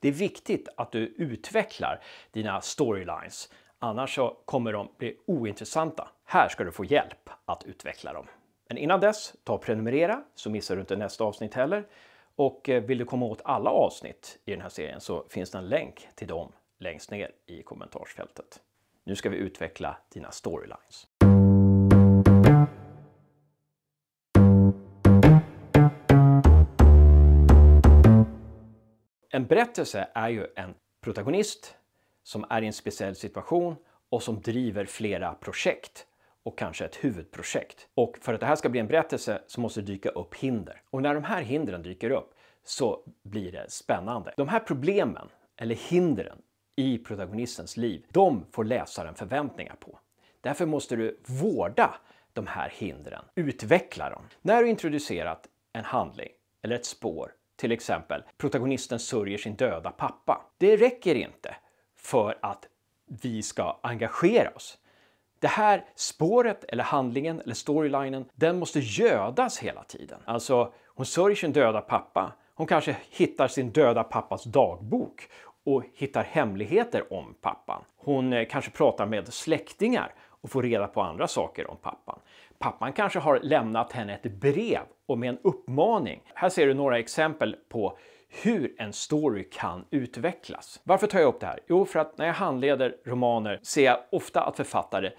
Det är viktigt att du utvecklar dina storylines, annars så kommer de bli ointressanta. Här ska du få hjälp att utveckla dem. Men innan dess, ta och prenumerera så missar du inte nästa avsnitt heller. Och eh, vill du komma åt alla avsnitt i den här serien så finns det en länk till dem längst ner i kommentarsfältet. Nu ska vi utveckla dina storylines. En berättelse är ju en protagonist som är i en speciell situation och som driver flera projekt och kanske ett huvudprojekt. Och för att det här ska bli en berättelse så måste det dyka upp hinder. Och när de här hindren dyker upp så blir det spännande. De här problemen, eller hindren, i protagonistens liv, de får läsaren förväntningar på. Därför måste du vårda de här hindren, utveckla dem. När du introducerat en handling eller ett spår till exempel, protagonisten sörjer sin döda pappa. Det räcker inte för att vi ska engagera oss. Det här spåret, eller handlingen, eller storylinen, den måste gödas hela tiden. Alltså, hon sörjer sin döda pappa. Hon kanske hittar sin döda pappas dagbok och hittar hemligheter om pappan. Hon eh, kanske pratar med släktingar och få reda på andra saker om pappan. Pappan kanske har lämnat henne ett brev och med en uppmaning. Här ser du några exempel på hur en story kan utvecklas. Varför tar jag upp det här? Jo, för att när jag handleder romaner ser jag ofta att författare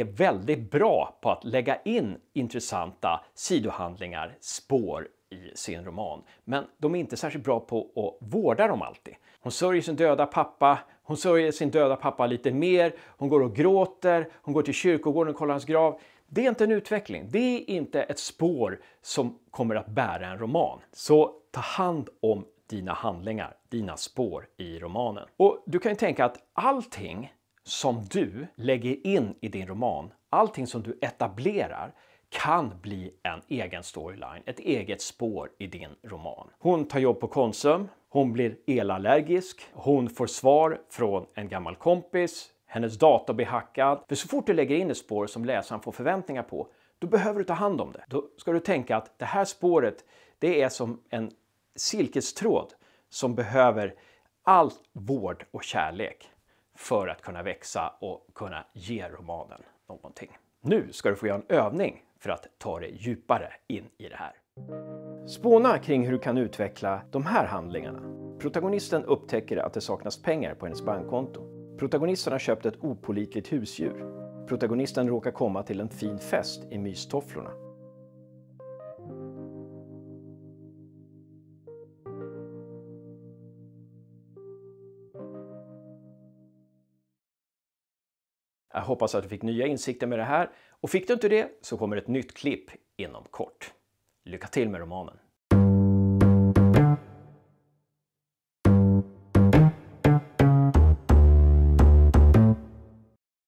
är väldigt bra på att lägga in intressanta sidohandlingar, spår i sin roman. Men de är inte särskilt bra på att vårda dem alltid. Hon sörjer sin döda pappa, hon sörjer sin döda pappa lite mer, hon går och gråter, hon går till kyrkogården och kollar hans grav. Det är inte en utveckling, det är inte ett spår som kommer att bära en roman. Så ta hand om dina handlingar, dina spår i romanen. Och du kan ju tänka att allting som du lägger in i din roman, allting som du etablerar kan bli en egen storyline, ett eget spår i din roman. Hon tar jobb på Konsum, hon blir elallergisk, hon får svar från en gammal kompis, hennes dator blir hackad. För så fort du lägger in ett spår som läsaren får förväntningar på, då behöver du ta hand om det. Då ska du tänka att det här spåret, det är som en silkestråd som behöver all vård och kärlek för att kunna växa och kunna ge romanen någonting. Nu ska du få göra en övning för att ta dig djupare in i det här. Spåna kring hur du kan utveckla de här handlingarna. Protagonisten upptäcker att det saknas pengar på hennes bankkonto. Protagonisten har köpt ett opolitligt husdjur. Protagonisten råkar komma till en fin fest i mystofflorna. Jag hoppas att du fick nya insikter med det här och fick du inte det så kommer ett nytt klipp inom kort. Lycka till med romanen!